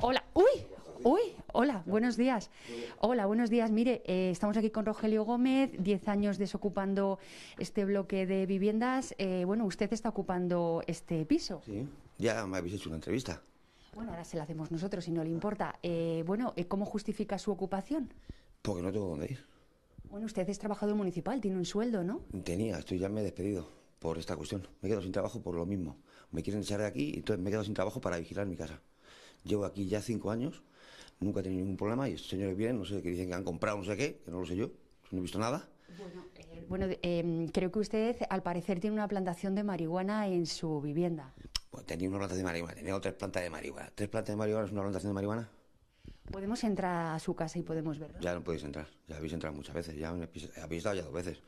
Hola, uy, uy, hola, buenos días. Hola, buenos días. Mire, eh, estamos aquí con Rogelio Gómez, 10 años desocupando este bloque de viviendas. Eh, bueno, usted está ocupando este piso. Sí, ya me habéis hecho una entrevista. Bueno, ahora se la hacemos nosotros, y no le importa. Eh, bueno, ¿cómo justifica su ocupación? Porque no tengo dónde ir. Bueno, usted es trabajador municipal, tiene un sueldo, ¿no? Tenía, estoy ya me he despedido por esta cuestión. Me quedo sin trabajo por lo mismo. Me quieren echar de aquí y entonces me quedo sin trabajo para vigilar mi casa. Llevo aquí ya cinco años, nunca he tenido ningún problema y estos señores vienen, no sé, que dicen que han comprado no sé qué, que no lo sé yo, no he visto nada. Bueno, eh, em, creo que usted al parecer tiene una plantación de marihuana en su vivienda. Pues tenía una plantación de marihuana, tenía tres plantas de marihuana. ¿Tres plantas de marihuana es una plantación de marihuana? ¿Podemos entrar a su casa y podemos verlo? Ya no podéis entrar, ya habéis entrado muchas veces, ya habéis estado ya dos veces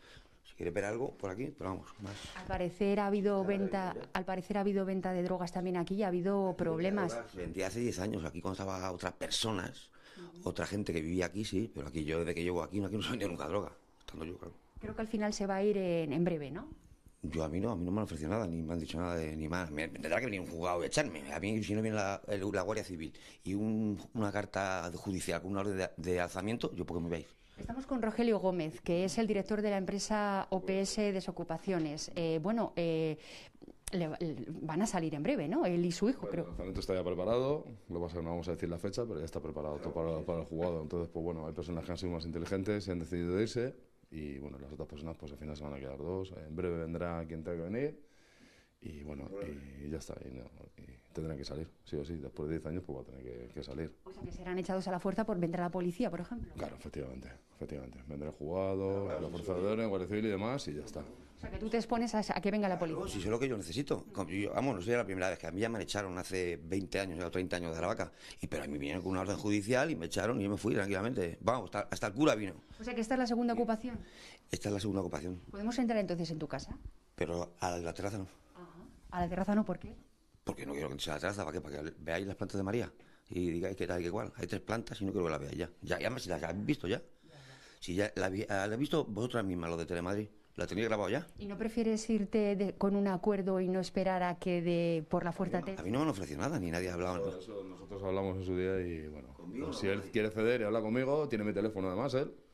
si quiere ver algo por aquí, pero vamos, más. Al parecer ha habido venta, al parecer ha habido venta de drogas también aquí ha habido problemas. hace 10 años, aquí cuando otras personas, otra gente que vivía aquí, sí, pero aquí yo desde que llevo aquí, no, aquí no se vendido nunca droga, estando yo, claro. Creo que al final se va a ir en, breve, ¿no? Yo a mí no, a mí no me han ofrecido nada, ni me han dicho nada de, ni más. Me, tendrá que venir un juzgado y echarme. A mí si no viene la, Guardia Civil y una carta judicial con una orden de, de alzamiento, yo porque me veis. Estamos con Rogelio Gómez, que es el director de la empresa OPS Desocupaciones. Eh, bueno, eh, van a salir en breve, ¿no? Él y su hijo, creo. El está ya preparado, lo pasa no vamos a decir la fecha, pero ya está preparado todo para, el jugado. Entonces, pues bueno, hay personas que han sido más inteligentes y han decidido irse y bueno, las otras personas pues al final se van a quedar dos. En breve vendrá quien tenga que venir y bueno, y, ya está. y tendrán que salir, sí o sí. Después de 10 años, pues va a tener que, salir. O sea, que serán echados a la fuerza por vender a la policía, por ejemplo. Claro, efectivamente, efectivamente. Vendrá jugado, ah, los forzadores, sí. Guardia y demás, y ya está. O sea, que tú te expones a, que venga la policía. Sí, si es lo que yo necesito. vamos, no soy la primera vez que a mí ya me echaron hace 20 años o 30 años de la vaca. Y, pero a mí vinieron con una orden judicial y me echaron y yo me fui tranquilamente. Vamos, hasta, el cura vino. O sea, que esta es la segunda ocupación. Esta es la segunda ocupación. ¿Podemos entrar entonces en tu casa? Pero a la, la terraza no. A la terraza no, ¿por qué? porque no quiero que se la traza, para que, veáis las plantas de María y digáis que tal y cual. Hay tres plantas y no quiero que las veáis ya. Ya, ya, si las habéis visto ya. Si ya la, habéis visto vosotras mismas, los de Telemadrid. La tenéis grabado ya. ¿Y no prefieres irte con un acuerdo y no esperar a que de, por la fuerza te.? A mí no me han ofrecido nada, ni nadie ha hablado. nosotros hablamos en su día y bueno. Pues si él ¿eh? quiere ceder y habla conmigo, tiene mi teléfono además él.